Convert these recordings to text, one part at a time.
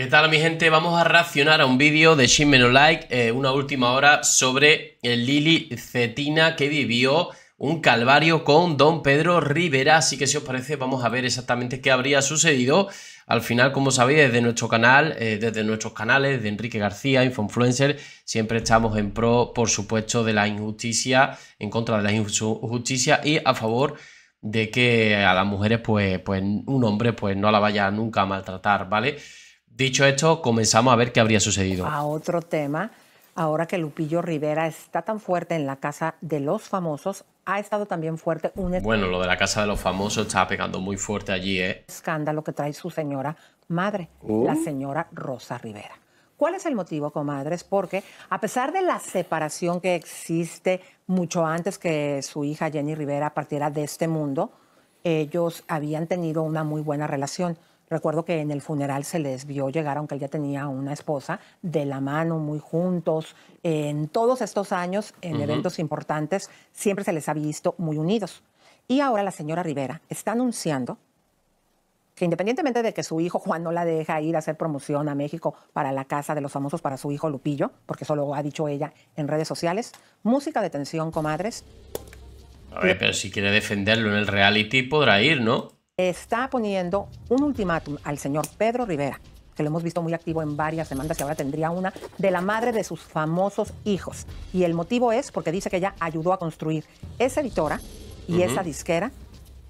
¿Qué tal mi gente? Vamos a reaccionar a un vídeo de Shin Like eh, una última hora, sobre el Lili Cetina que vivió un calvario con don Pedro Rivera. Así que si os parece vamos a ver exactamente qué habría sucedido. Al final, como sabéis, desde nuestro canal, eh, desde nuestros canales de Enrique García, Influencer siempre estamos en pro, por supuesto, de la injusticia, en contra de la injusticia y a favor de que a las mujeres, pues, pues un hombre pues no la vaya nunca a maltratar, ¿vale? Dicho esto, comenzamos a ver qué habría sucedido. A otro tema, ahora que Lupillo Rivera está tan fuerte en la casa de los famosos, ha estado también fuerte un Bueno, lo de la casa de los famosos está pegando muy fuerte allí, ¿eh? Escándalo que trae su señora madre, oh. la señora Rosa Rivera. ¿Cuál es el motivo, comadres? Porque a pesar de la separación que existe mucho antes que su hija Jenny Rivera partiera de este mundo, ellos habían tenido una muy buena relación. Recuerdo que en el funeral se les vio llegar, aunque él ya tenía una esposa, de la mano, muy juntos. En todos estos años, en eventos importantes, siempre se les ha visto muy unidos. Y ahora la señora Rivera está anunciando que independientemente de que su hijo Juan no la deja ir a hacer promoción a México para la casa de los famosos para su hijo Lupillo, porque eso lo ha dicho ella en redes sociales, música de tensión, comadres. A pero si quiere defenderlo en el reality podrá ir, ¿no? está poniendo un ultimátum al señor Pedro Rivera, que lo hemos visto muy activo en varias demandas y ahora tendría una, de la madre de sus famosos hijos. Y el motivo es porque dice que ella ayudó a construir esa editora y esa disquera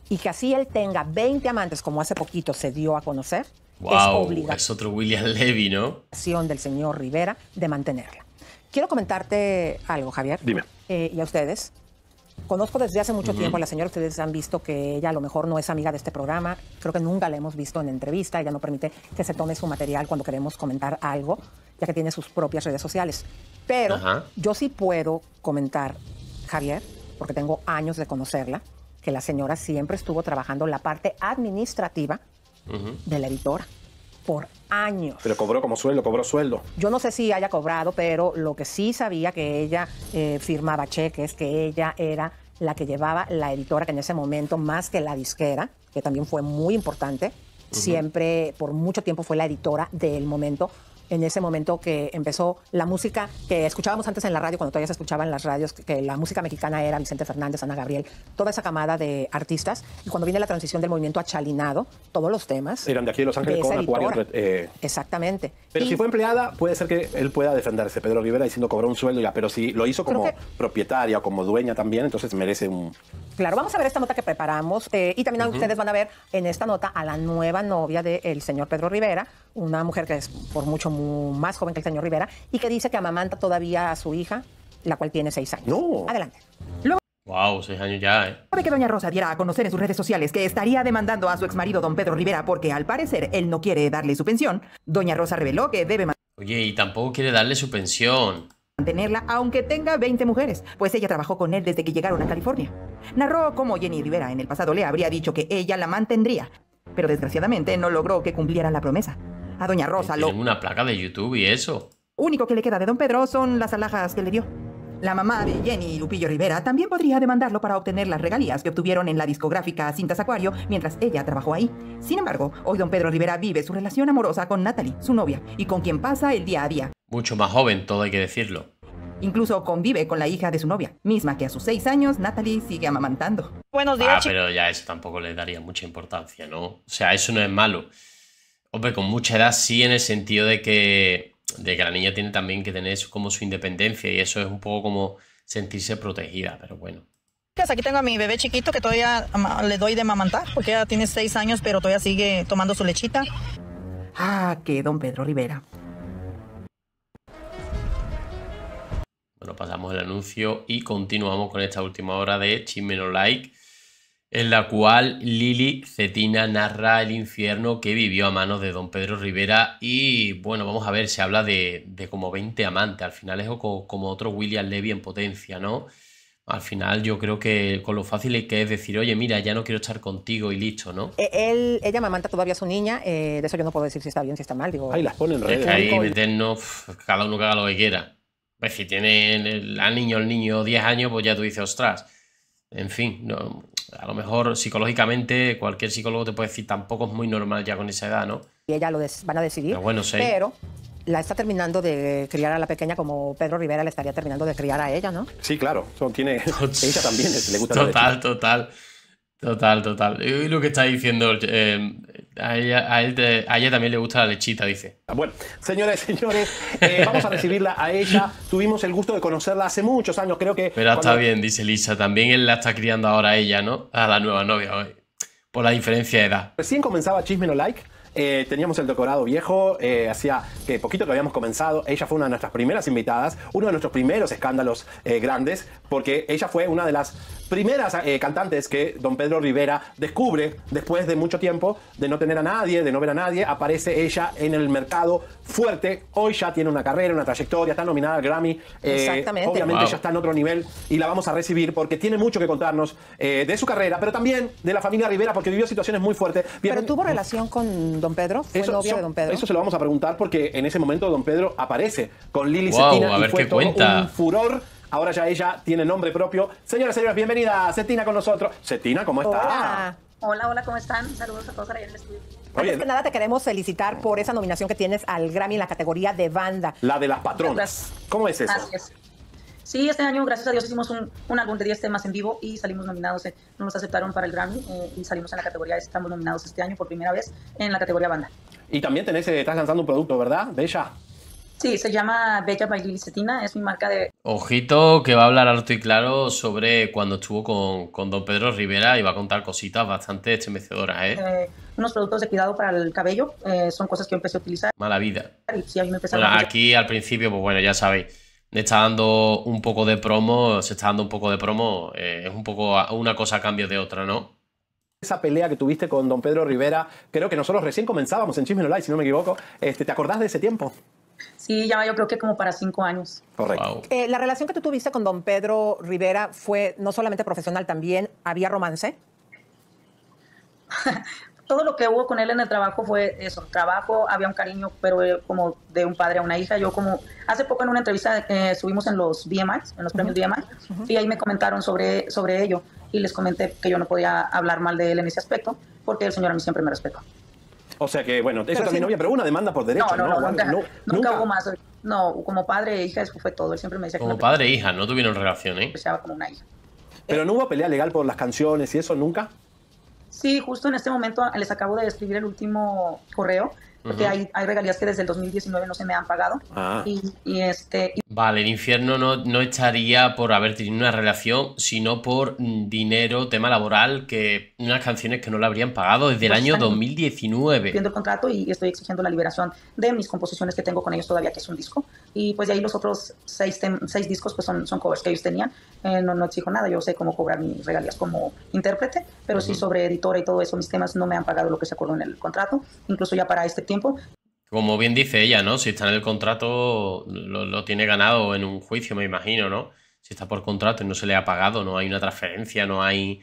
y que así él tenga 20 amantes, como hace poquito se dio a conocer, wow, es otro William Levy, ¿no? del señor Rivera de mantenerla. Quiero comentarte algo, Javier. Dime. Eh, y a ustedes conozco desde hace mucho tiempo a la señora, ustedes han visto que ella a lo mejor no es amiga de este programa, creo que nunca la hemos visto en entrevista, ella no permite que se tome su material cuando queremos comentar algo, ya que tiene sus propias redes sociales. Pero yo sí puedo comentar, Javier, porque tengo años de conocerla, que la señora siempre estuvo trabajando la parte administrativa de la editora por años. Pero cobró como sueldo, cobró sueldo. Yo no sé si haya cobrado, pero lo que sí sabía que ella eh, firmaba cheques, que ella era la que llevaba la editora, que en ese momento, más que la disquera, que también fue muy importante, siempre, por mucho tiempo fue la editora del momento, en ese momento que empezó la música que escuchábamos antes en la radio, cuando todavía se escuchaba en las radios, que la música mexicana era Vicente Fernández, Ana Gabriel, toda esa camada de artistas. Y cuando viene la transición del movimiento achalinado, todos los temas. Eran de aquí de Los Ángeles con Acuario. Eh, Exactamente. Pero si fue empleada, puede ser que él pueda defenderse, Pedro Rivera, diciendo cobró un sueldo ya, pero si lo hizo como propietaria o como dueña también, entonces merece un, Claro, vamos a ver esta nota que preparamos eh, y también ustedes van a ver en esta nota a la nueva novia del señor Pedro Rivera, una mujer que es por mucho más joven que el señor Rivera y que dice que amamanta todavía a su hija, la cual tiene seis años. Adelante. Wow, seis años ya, ¿eh? Sabe que doña Rosa diera a conocer en sus redes sociales que estaría demandando a su exmarido don Pedro Rivera porque al parecer él no quiere darle su pensión, doña Rosa reveló que debe... Oye, y tampoco quiere darle su pensión mantenerla aunque tenga 20 mujeres, pues ella trabajó con él desde que llegaron a California. Narró cómo Jenny Rivera en el pasado le habría dicho que ella la mantendría, pero desgraciadamente no logró que cumpliera la promesa. A Doña Rosa eh, lo... una placa de YouTube y eso. Único que le queda de Don Pedro son las alhajas que le dio. La mamá de Jenny Lupillo Rivera también podría demandarlo para obtener las regalías que obtuvieron en la discográfica Cintas Acuario mientras ella trabajó ahí. Sin embargo, hoy don Pedro Rivera vive su relación amorosa con Natalie, su novia, y con quien pasa el día a día. Mucho más joven, todo hay que decirlo. Incluso convive con la hija de su novia, misma que a sus seis años Natalie sigue amamantando. Buenos ah, días. Ah, pero ya eso tampoco le daría mucha importancia, ¿no? O sea, eso no es malo. Hombre, con mucha edad sí, en el sentido de que de que la niña tiene también que tener como su independencia y eso es un poco como sentirse protegida, pero bueno. Pues aquí tengo a mi bebé chiquito que todavía le doy de mamantar porque ya tiene seis años, pero todavía sigue tomando su lechita. Ah, que don Pedro Rivera. Bueno, pasamos el anuncio y continuamos con esta última hora de Chisme Like, en la cual Lili Cetina narra el infierno que vivió a manos de don Pedro Rivera y bueno, vamos a ver, se habla de, como 20 amantes, al final es como, otro William Levy en potencia, ¿no? Al final yo creo que con lo fácil que es decir, oye, mira, ya no quiero estar contigo y listo, ¿no? E-, él, ella amanta todavía a su niña, eh, de eso yo no puedo decir si está bien, si está mal, digo... Ahí las ponen redes. Es ahí meternos, cada uno que haga lo que quiera. Pues si tiene al niño el niño 10 años, pues ya tú dices, ostras. En fin, no, a lo mejor psicológicamente cualquier psicólogo te puede decir tampoco es muy normal ya con esa edad, ¿no? Y ella lo van a decidir. Pero, bueno, pero la está terminando de criar a la pequeña como Pedro Rivera le estaría terminando de criar a ella, ¿no? Sí, claro. Son, tiene, ella también le gusta. Total, total. Total, total. Y lo que está diciendo eh, a ella, ella, también le gusta la lechita, dice. Ah, bueno, señores, señores, eh, vamos a recibirla a ella. Tuvimos el gusto de conocerla hace muchos años, creo que. Pero está bien, dice Lisa. También él la está criando ahora a ella, ¿no? A la nueva novia hoy. Por la diferencia de edad. Recién comenzaba Chisme No Like eh, teníamos el decorado viejo, eh, hacía poquito que habíamos comenzado. Ella fue una de nuestras primeras invitadas, uno de nuestros primeros escándalos eh, grandes, porque ella fue una de las primeras cantantes que don Pedro Rivera descubre después de mucho tiempo de no tener a nadie, de no ver a nadie. Aparece ella en el mercado fuerte. Hoy ya tiene una carrera, una trayectoria, está nominada al Grammy. Exactamente. Obviamente ya está en otro nivel y la vamos a recibir porque tiene mucho que contarnos de su carrera, pero también de la familia Rivera, porque vivió situaciones muy fuertes. pero tuvo mm. relación con don Pedro? ¿Fue eso, novia de don Pedro? Eso se lo vamos a preguntar porque en ese momento don Pedro aparece con Lili wow, Cetina y fue un furor. Ahora ya ella tiene nombre propio. Señoras y señores, bienvenida Cetina con nosotros. Cetina, ¿cómo está? Hola. Hola, ¿cómo están? Saludos a todos ahí en el estudio. Antes que nada, te queremos felicitar por esa nominación que tienes al Grammy en la categoría de banda. La de las patronas. ¿Cómo es eso? Sí, este año, gracias a Dios, hicimos un, algún álbum de 10 temas en vivo y salimos nominados. Eh, nos aceptaron para el Grammy eh, y salimos en la categoría, estamos nominados este año por primera vez en la categoría banda. Y también tenés, eh, estás lanzando un producto, ¿verdad? Bella. Sí, se llama Bella Baililicetina, es mi marca de... Ojito que va a hablar alto y claro sobre cuando estuvo con, con don Pedro Rivera y va a contar cositas bastante estremecedoras, ¿eh? eh unos productos de cuidado para el cabello, son cosas que empecé a utilizar. Mala vida. aquí al principio, pues bueno, ya sabéis está dando un poco de promo, se está dando un poco de promo, eh, es un poco una cosa a cambio de otra, ¿no? Esa pelea que tuviste con don Pedro Rivera, creo que nosotros recién comenzábamos en Chisme No Live, si no me equivoco. Este, ¿Te acordás de ese tiempo? Sí, ya yo creo que como para cinco años. Correcto. Eh, la relación que tú tuviste con don Pedro Rivera fue no solamente profesional, también había romance. todo lo que hubo con él en el trabajo fue eso, trabajo, había un cariño, pero eh, como de un padre a una hija. Yo como, hace poco en una entrevista eh, subimos en los BMIs, en los premios y ahí me comentaron sobre, sobre ello y les comenté que yo no podía hablar mal de él en ese aspecto, porque el señor a mí siempre me respetó. O sea que, bueno, eso es también novia había, pero una demanda por derecho, ¿no? no, no, nunca, hubo más. No, como padre e hija, eso fue todo. Él siempre me decía como que. Como padre e hija, no tuvieron relación, ¿eh? como una hija. Pero no hubo pelea legal por las canciones y eso nunca. Sí, justo en este momento ah, les acabo de escribir el último correo, porque hay, regalías que desde el 2019 no se me han pagado. Ah. Y, este, Vale, el infierno no, no estaría por haber tenido una relación, sino por mm, dinero, tema laboral, que unas canciones que no le habrían pagado desde el año 2019. Viendo el contrato y estoy exigiendo la liberación de mis composiciones que tengo con ellos todavía, que es un disco. Y pues de ahí los otros seis, seis discos que pues, son, son covers que ellos tenían. Eh, no, no, exijo nada, yo sé cómo cobrar mis regalías como intérprete, pero sí sobre editora y todo eso, mis temas no me han pagado lo que se acordó en el contrato, incluso ya para este tiempo. Como bien dice ella, ¿no? Si está en el contrato, lo, tiene ganado en un juicio, me imagino, ¿no? Si está por contrato y no se le ha pagado, no hay una transferencia, no hay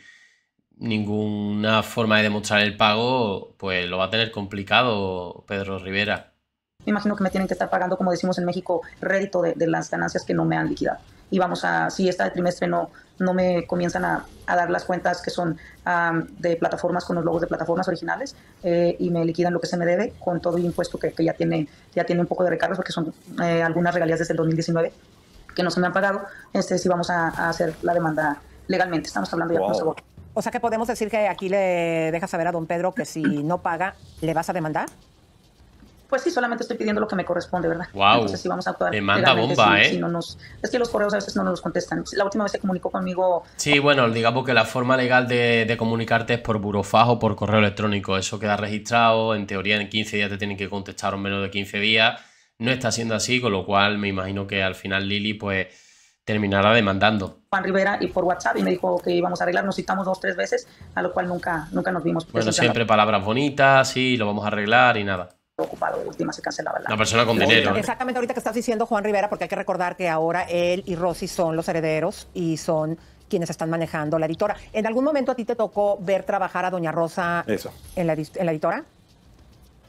ninguna forma de demostrar el pago, pues lo va a tener complicado Pedro Rivera. Me imagino que me tienen que estar pagando, como decimos en México, rédito de las ganancias que no me han liquidado y vamos a, si este trimestre no, no me comienzan a, a dar las cuentas que son de plataformas con los logos de plataformas originales eh, y me liquidan lo que se me debe con todo el impuesto que, que ya, tiene, ya tiene un poco de recargos porque son eh, algunas regalías desde el 2019 que no se me han pagado, este, si vamos a, hacer la demanda legalmente. Estamos hablando ya por con O sea que podemos decir que aquí le dejas saber a don Pedro que si no paga, ¿le vas a demandar? pues sí, solamente estoy pidiendo lo que me corresponde, ¿verdad? Wow. Entonces Me manda bomba, ¿eh? es que los correos a veces no nos contestan. La última vez se comunicó conmigo. Sí, bueno, digamos que la forma legal de, comunicarte es por burofajo o por correo electrónico. Eso queda registrado. En teoría, en 15 días te tienen que contestar o menos de 15 días. No está siendo así, con lo cual me imagino que al final Lili, pues terminará demandando. Juan Rivera y por WhatsApp y me dijo que íbamos a arreglar, nos citamos dos, o tres veces, a lo cual nunca, nunca nos vimos. Bueno, siempre palabras bonitas, sí, lo vamos a arreglar y nada ocupado. la. persona con dinero. Exactamente, ahorita que estás diciendo Juan Rivera, porque hay que recordar que ahora él y Rosy son los herederos y son quienes están manejando la editora. ¿En algún momento a ti te tocó ver trabajar a Doña Rosa En, la, editora?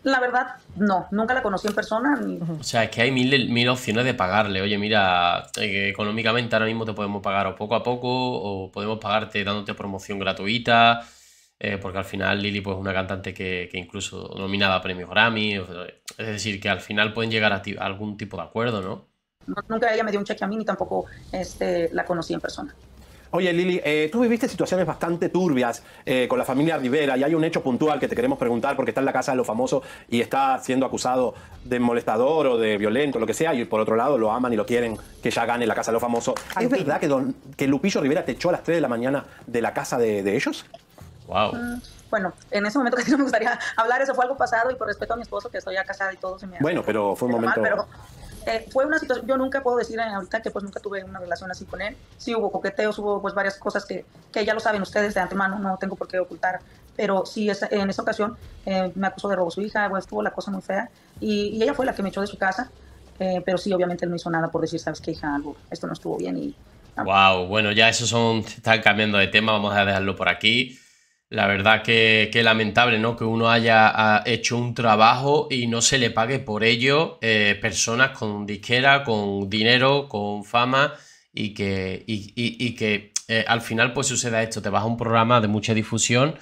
La verdad, no, nunca la conocí en persona. O sea, es que hay mil, mil opciones de pagarle. Oye, mira, eh, económicamente ahora mismo te podemos pagar o poco a poco, o podemos pagarte dándote promoción gratuita, eh, porque al final Lily pues, es una cantante que, que incluso nominaba a premios Grammy, es decir, que al final pueden llegar a, algún tipo de acuerdo, ¿no? Nunca ella me dio un cheque a mí ni tampoco este, la conocí en persona. Oye, Lili, eh, tú viviste situaciones bastante turbias eh, con la familia Rivera y hay un hecho puntual que te queremos preguntar porque está en la casa de los famosos y está siendo acusado de molestador o de violento, lo que sea, y por otro lado lo aman y lo quieren que ya gane la casa de los famosos. ¿Es verdad que, don, que Lupillo Rivera te echó a las 3 de la mañana de la casa de, de ellos? Wow. Mm, bueno, en ese momento que no me gustaría hablar, eso fue algo pasado y por respeto a mi esposo, que estoy ya casada y todo se me Bueno, pero fue un momento. Eh, fue una situación, yo nunca puedo decir ahorita que pues nunca tuve una relación así con él. Sí hubo coqueteos, hubo pues varias cosas que, ya lo saben ustedes de antemano, no tengo por qué ocultar. Pero sí, en esa ocasión eh, me acusó de robo a su hija, estuvo la cosa muy fea. Y, ella fue la que me echó de su casa. Eh, pero sí, obviamente él no hizo nada por decir, sabes qué, hija, algo, esto no estuvo bien y... Ah. Wow, bueno, ya eso son, están cambiando de tema, vamos a dejarlo por aquí. La verdad que, lamentable, ¿no? Que uno haya hecho un trabajo y no se le pague por ello eh, personas con disquera, con dinero, con fama y que, que eh, al final pues suceda esto. Te vas a un programa de mucha difusión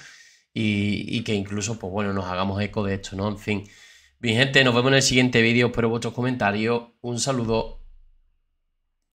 y, que incluso, pues bueno, nos hagamos eco de esto, ¿no? En fin. mi gente, nos vemos en el siguiente vídeo. Espero vuestros comentarios. Un saludo.